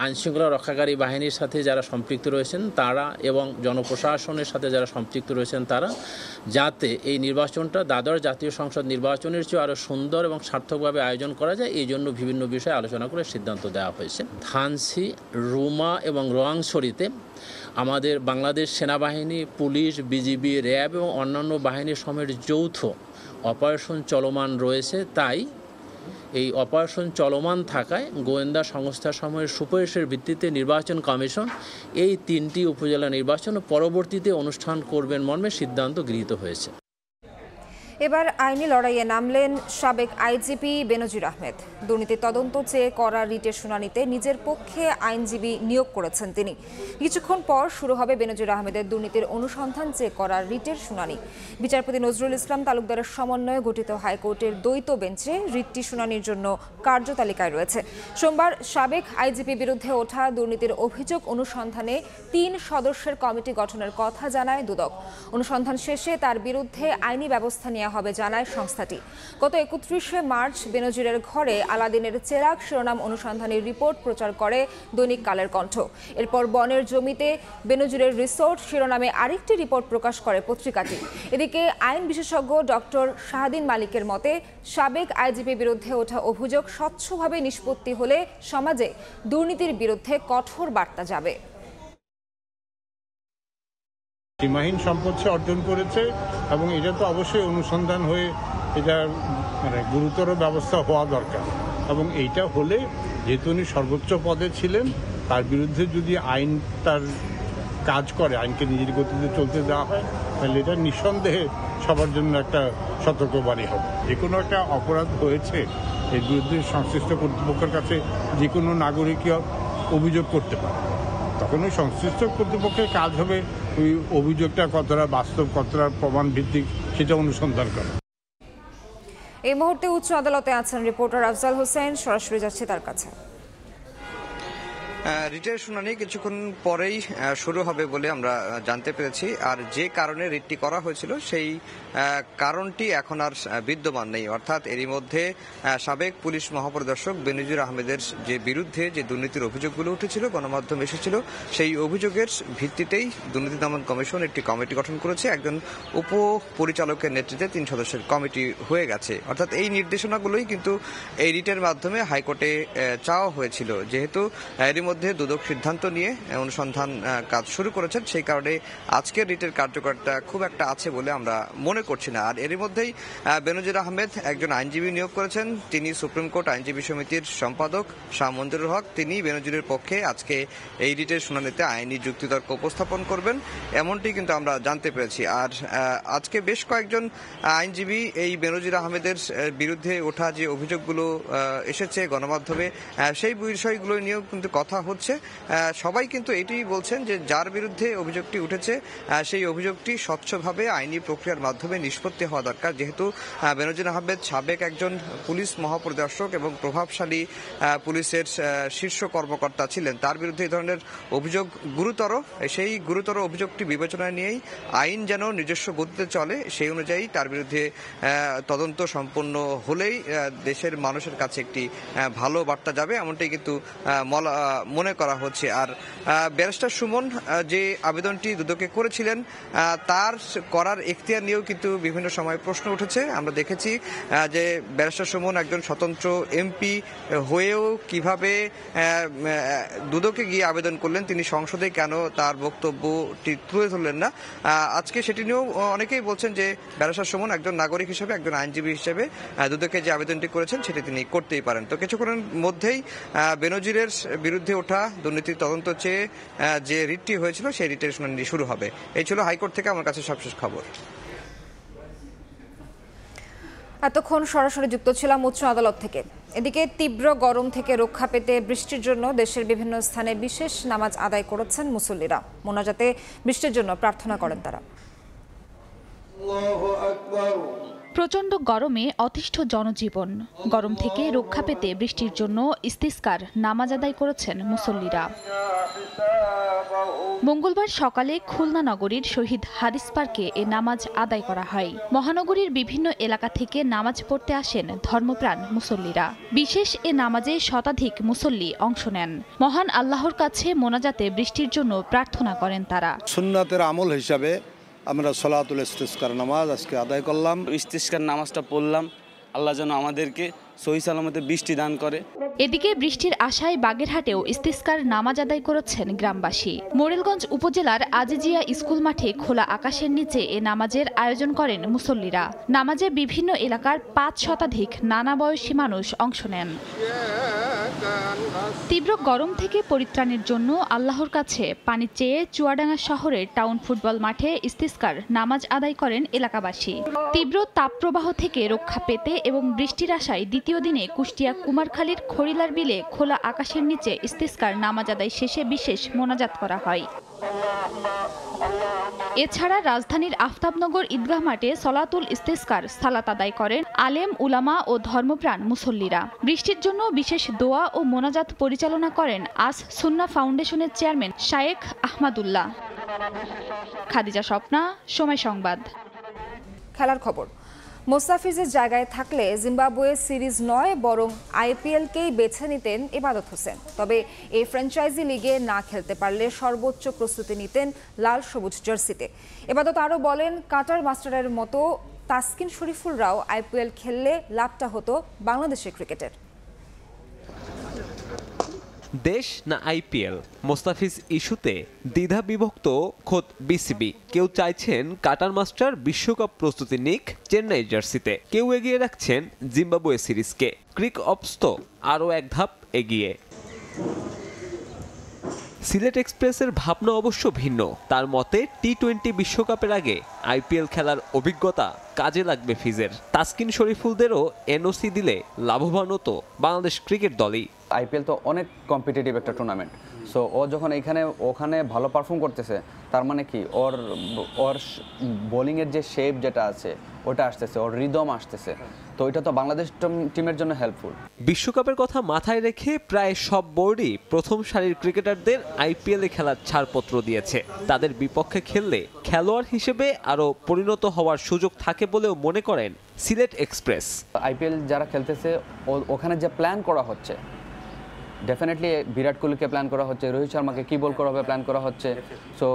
আইনশৃঙ্খলা রক্ষাকারী বাহিনীর সাথে যারা সম্পৃক্ত রয়েছেন তারা এবং জনপ্রশাসনের সাথে যারা সম্পৃক্ত রয়েছেন তারা যাতে এই নির্বাচনটা দাদর জাতীয় সংসদ নির্বাচনের চেয়ে আরও সুন্দর এবং সার্থকভাবে আয়োজন করা যায় এই জন্য বিভিন্ন বিষয়ে আলোচনা করে সিদ্ধান্ত দেওয়া হয়েছে থানসি রুমা এবং রোয়াংছড়িতে আমাদের বাংলাদেশ সেনাবাহিনী পুলিশ বিজিবি র্যাব এবং অন্যান্য বাহিনীর সময়ের যৌথ অপারেশন চলমান রয়েছে তাই এই অপারেশন চলমান থাকায় গোয়েন্দা সংস্থা সময়ের সুপারিশের ভিত্তিতে নির্বাচন কমিশন এই তিনটি উপজেলা নির্বাচন পরবর্তীতে অনুষ্ঠান করবেন মর্মে সিদ্ধান্ত গৃহীত হয়েছে এবার আইনি লড়াইয়ে নামলেন সাবেক আইজিপি বেনজির আহমেদ দুর্নীতি তদন্ত চেয়ে করা রিটের শুনানিতে নিজের পক্ষে আইনজীবী নিয়োগ করেছেন তিনি কিছুক্ষণ পর শুরু হবে বেনজির আহমেদের দুর্নীতির অনুসন্ধান চেয়ে করা রিটের শুনানি বিচারপতি নজরুল ইসলাম তালুকদারের সমন্বয়ে গঠিত হাইকোর্টের দ্বৈত বেঞ্চে রিটটি শুনানির জন্য কার্যতালিকায় রয়েছে সোমবার সাবেক আইজিপি বিরুদ্ধে ওঠা দুর্নীতির অভিযোগ অনুসন্ধানে তিন সদস্যের কমিটি গঠনের কথা জানায় দুদক অনুসন্ধান শেষে তার বিরুদ্ধে আইনি ব্যবস্থা নেওয়া নেওয়া হবে জানায় সংস্থাটি গত একত্রিশে মার্চ বেনজিরের ঘরে আলাদিনের চেরাক শিরোনাম অনুসন্ধানের রিপোর্ট প্রচার করে দৈনিক কালের কণ্ঠ এরপর বনের জমিতে বেনজিরের রিসোর্ট শিরোনামে আরেকটি রিপোর্ট প্রকাশ করে পত্রিকাটি এদিকে আইন বিশেষজ্ঞ ডক্টর শাহাদিন মালিকের মতে সাবেক আইজিপি বিরুদ্ধে ওঠা অভিযোগ স্বচ্ছভাবে নিষ্পত্তি হলে সমাজে দুর্নীতির বিরুদ্ধে কঠোর বার্তা যাবে সীমাহীন সম্পদ সে অর্জন করেছে এবং এটা তো অবশ্যই অনুসন্ধান হয়ে এটা মানে গুরুতর ব্যবস্থা হওয়া দরকার এবং এইটা হলে যেহেতু উনি সর্বোচ্চ পদে ছিলেন তার বিরুদ্ধে যদি আইন তার কাজ করে আইনকে নিজের গতিতে চলতে দেওয়া হয় তাহলে এটা নিঃসন্দেহে সবার জন্য একটা সতর্কবাণী হবে যে কোনো একটা অপরাধ হয়েছে এর বিরুদ্ধে সংশ্লিষ্ট কর্তৃপক্ষের কাছে যে কোনো নাগরিকই অভিযোগ করতে পারে তখনই সংশ্লিষ্ট কর্তৃপক্ষের কাজ হবে ওই অভিযোগটা কতটা বাস্তব কতটা প্রমাণ ভিত্তিক সেটা অনুসন্ধান করে এই মুহূর্তে উচ্চ আদালতে আছেন রিপোর্টার আফজাল হোসেন সরাসরি যাচ্ছে তার কাছে রিটের শুনানি কিছুক্ষণ পরেই শুরু হবে বলে আমরা জানতে পেরেছি আর যে কারণে রিটটি করা হয়েছিল সেই কারণটি এখন আর বিদ্যমান নেই অর্থাৎ এরই মধ্যে সাবেক পুলিশ মহাপরিদর্শক বেনজির আহমেদের যে বিরুদ্ধে যে দুর্নীতির অভিযোগগুলো উঠেছিল গণমাধ্যম এসেছিল সেই অভিযোগের ভিত্তিতেই দুর্নীতি দমন কমিশন একটি কমিটি গঠন করেছে একজন উপ পরিচালকের নেতৃত্বে তিন সদস্যের কমিটি হয়ে গেছে অর্থাৎ এই নির্দেশনাগুলোই কিন্তু এই রিটের মাধ্যমে হাইকোর্টে চাওয়া হয়েছিল যেহেতু এরই মধ্যে দুদক সিদ্ধান্ত নিয়ে অনুসন্ধান কাজ শুরু করেছেন সেই কারণে আজকের রিটের কার্যকর্তা খুব একটা আছে বলে আমরা মনে মনে করছি না আর এরই মধ্যেই বেনজির আহমেদ একজন আইনজীবী নিয়োগ করেছেন তিনি সুপ্রিম কোর্ট আইনজীবী সমিতির সম্পাদক শাহ মঞ্জুরুল হক তিনি বেনজিরের পক্ষে আজকে এই রিটের শুনানিতে আইনি যুক্তিতর্ক উপস্থাপন করবেন এমনটি কিন্তু আমরা জানতে পেরেছি আর আজকে বেশ কয়েকজন আইনজীবী এই বেনজির আহমেদের বিরুদ্ধে ওঠা যে অভিযোগগুলো এসেছে গণমাধ্যমে সেই বিষয়গুলো নিয়েও কিন্তু কথা হচ্ছে সবাই কিন্তু এটি বলছেন যে যার বিরুদ্ধে অভিযোগটি উঠেছে সেই অভিযোগটি স্বচ্ছভাবে আইনি প্রক্রিয়ার মাধ্যমে মাধ্যমে নিষ্পত্তি হওয়া দরকার যেহেতু বেনজির আহমেদ সাবেক একজন পুলিশ মহাপরিদর্শক এবং প্রভাবশালী পুলিশের শীর্ষ কর্মকর্তা ছিলেন তার বিরুদ্ধে এই ধরনের অভিযোগ গুরুতর সেই গুরুতর অভিযোগটি বিবেচনায় নিয়েই আইন যেন নিজস্ব গতিতে চলে সেই অনুযায়ী তার বিরুদ্ধে তদন্ত সম্পন্ন হলেই দেশের মানুষের কাছে একটি ভালো বার্তা যাবে এমনটাই কিন্তু মনে করা হচ্ছে আর ব্যারিস্টার সুমন যে আবেদনটি দুদকে করেছিলেন তার করার এখতিয়ার নিয়েও কিন্তু কিন্তু বিভিন্ন সময় প্রশ্ন উঠেছে আমরা দেখেছি যে ব্যারিস্টার সুমন একজন স্বতন্ত্র এমপি হয়েও কিভাবে দুদকে গিয়ে আবেদন করলেন তিনি সংসদে কেন তার বক্তব্যটি তুলে ধরলেন না আজকে সেটি নিয়েও অনেকেই বলছেন যে ব্যারাসার সুমন একজন নাগরিক হিসেবে একজন আইনজীবী হিসেবে দুদকে যে আবেদনটি করেছেন সেটি তিনি করতেই পারেন তো কিছুক্ষণের মধ্যেই বেনজিরের বিরুদ্ধে ওঠা দুর্নীতির তদন্ত চেয়ে যে রিটটি হয়েছিল সেই রিটের শুনানি শুরু হবে এই ছিল হাইকোর্ট থেকে আমার কাছে সবশেষ খবর এতক্ষণ সরাসরি যুক্ত ছিলাম উচ্চ আদালত থেকে এদিকে তীব্র গরম থেকে রক্ষা পেতে বৃষ্টির জন্য দেশের বিভিন্ন স্থানে বিশেষ নামাজ আদায় করেছেন মুসল্লিরা মোনাজাতে বৃষ্টির জন্য প্রার্থনা করেন তারা প্রচণ্ড গরমে অতিষ্ঠ জনজীবন গরম থেকে রক্ষা পেতে বৃষ্টির জন্য ইস্তিস্কার নামাজ আদায় করেছেন মুসল্লিরা মঙ্গলবার সকালে খুলনা নগরীর শহীদ হাদিস পার্কে এ নামাজ আদায় করা হয় মহানগরীর বিভিন্ন এলাকা থেকে নামাজ পড়তে আসেন ধর্মপ্রাণ মুসল্লিরা বিশেষ এ নামাজে শতাধিক মুসল্লি অংশ নেন মহান আল্লাহর কাছে মোনাজাতে বৃষ্টির জন্য প্রার্থনা করেন তারা সুন্নাতের আমল হিসাবে আমরা সলাতুল ইস্তিস্কার নামাজ আজকে আদায় করলাম ইস্তিস্কার নামাজটা পড়লাম আল্লাহ যেন আমাদেরকে সহি সালামতে বৃষ্টি দান করে এদিকে বৃষ্টির আশায় বাগেরহাটেও ইস্তিস্কার নামাজ আদায় করেছেন গ্রামবাসী মোরেলগঞ্জ উপজেলার আজিজিয়া স্কুল মাঠে খোলা আকাশের নিচে এ নামাজের আয়োজন করেন মুসল্লিরা নামাজে বিভিন্ন এলাকার পাঁচ শতাধিক নানা বয়সী মানুষ অংশ নেন তীব্র গরম থেকে পরিত্রাণের জন্য আল্লাহর কাছে পানি চেয়ে চুয়াডাঙ্গা শহরের টাউন ফুটবল মাঠে ইস্তিস্কার নামাজ আদায় করেন এলাকাবাসী তীব্র তাপপ্রবাহ থেকে রক্ষা পেতে এবং বৃষ্টির আশায় দ্বিতীয় দ্বিতীয় দিনে কুষ্টিয়া কুমারখালীর খড়িলার বিলে খোলা আকাশের নিচে ইস্তিস্কার নামাজ আদায় শেষে বিশেষ মোনাজাত করা হয় এছাড়া রাজধানীর আফতাবনগর ঈদগাহ মাঠে সলাতুল ইস্তেস্কার সালাত আদায় করেন আলেম উলামা ও ধর্মপ্রাণ মুসল্লিরা বৃষ্টির জন্য বিশেষ দোয়া ও মোনাজাত পরিচালনা করেন আস সুন্না ফাউন্ডেশনের চেয়ারম্যান শায়েখ আহমাদুল্লাহ খাদিজা স্বপ্না সময় সংবাদ খেলার খবর মোস্তাফিজের জায়গায় থাকলে জিম্বাবুয়ে সিরিজ নয় বরং আইপিএলকেই বেছে নিতেন এবাদত হোসেন তবে এই ফ্র্যাঞ্চাইজি লিগে না খেলতে পারলে সর্বোচ্চ প্রস্তুতি নিতেন লাল সবুজ জার্সিতে এবাদত আরও বলেন কাটার মাস্টারের মতো তাসকিন শরীফুলরাও আইপিএল খেললে লাভটা হতো বাংলাদেশের ক্রিকেটের দেশ না আইপিএল মোস্তাফিজ ইস্যুতে দ্বিধা বিভক্ত খোদ বিসিবি কেউ চাইছেন কাটার মাস্টার বিশ্বকাপ প্রস্তুতি নিক চেন্নাই জার্সিতে কেউ এগিয়ে রাখছেন জিম্বাবুয়ে সিরিজকে ক্রিক অপস্ত আরও এক ধাপ এগিয়ে সিলেট এক্সপ্রেসের ভাবনা অবশ্য ভিন্ন তার মতে টি টোয়েন্টি বিশ্বকাপের আগে আইপিএল খেলার অভিজ্ঞতা কাজে লাগবে ফিজের তাসকিন শরীফুলদেরও এনওসি দিলে লাভবান হতো বাংলাদেশ ক্রিকেট দলই আইপিএল তো অনেক কম্পিটিটিভ একটা টুর্নামেন্ট সো ও যখন এখানে ওখানে ভালো পারফর্ম করতেছে তার মানে কি ওর ওর বোলিংয়ের যে শেপ যেটা আছে ওটা আসতেছে ওর রিদম আসতেছে তো এটা তো বাংলাদেশ টিমের জন্য হেল্পফুল বিশ্বকাপের কথা মাথায় রেখে প্রায় সব বোর্ডই প্রথম সারির ক্রিকেটারদের আইপিএলে খেলার ছাড়পত্র দিয়েছে তাদের বিপক্ষে খেললে খেলোয়াড় হিসেবে আরও পরিণত হওয়ার সুযোগ থাকে বলেও মনে করেন সিলেট এক্সপ্রেস আইপিএল যারা খেলতেছে ওখানে যে প্ল্যান করা হচ্ছে ডেফিনেটলি বিরাট কোহলিকে প্ল্যান করা হচ্ছে রোহিত শর্মাকে কী বল করা হবে প্ল্যান করা হচ্ছে সো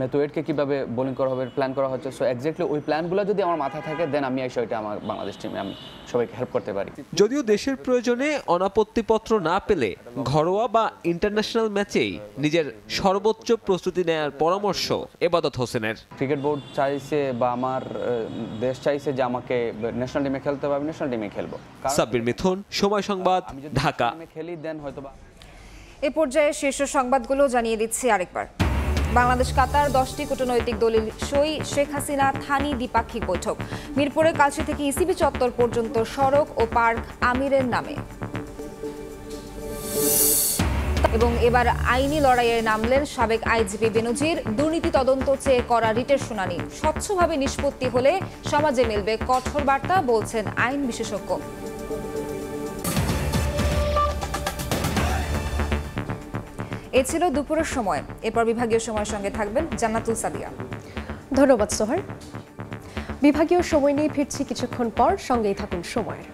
মেথোয়েডকে কীভাবে বোলিং করা হবে প্ল্যান করা হচ্ছে সো এক্স্যাক্টলি ওই প্ল্যানগুলো যদি আমার মাথায় থাকে দেন আমি এই বিষয়টা আমার বাংলাদেশ টিমে আমি সবাইকে হেল্প করতে পারি যদিও দেশের প্রয়োজনে অনাপত্তিপত্র না পেলে ঘরোয়া বা ইন্টারন্যাশনাল ম্যাচেই নিজের সর্বোচ্চ প্রস্তুতি নেয়ার পরামর্শ এবাদত হোসেনের ক্রিকেট বোর্ড চাইছে বা আমার দেশ চাইছে যে আমাকে ন্যাশনাল টিমে খেলতে হবে আমি ন্যাশনাল টিমে খেলবো সাব্বির মিথুন সময় সংবাদ ঢাকা খেলি দেন হয়তো এ পর্যায়ে শীর্ষ সংবাদগুলো জানিয়ে দিচ্ছি আরেকবার বাংলাদেশ কাতার দশটি কূটনৈতিক দলিল সই শেখ হাসিনা থানি দ্বিপাক্ষিক বৈঠক মিরপুরে কাছে থেকে ইসিবি চত্বর পর্যন্ত সড়ক ও পার্ক আমিরের নামে এবং এবার আইনি লড়াইয়ে নামলেন সাবেক আইজিপি বেনজির দুর্নীতি তদন্ত চেয়ে করা রিটের শুনানি স্বচ্ছভাবে নিষ্পত্তি হলে সমাজে মিলবে কঠোর বার্তা বলছেন আইন বিশেষজ্ঞ এ ছিল দুপুরের সময় এরপর বিভাগীয় সময়ের সঙ্গে থাকবেন জান্নাতুল সাদিয়া ধন্যবাদ সোহার বিভাগীয় সময় নিয়ে ফিরছি কিছুক্ষণ পর সঙ্গেই থাকুন সময়ের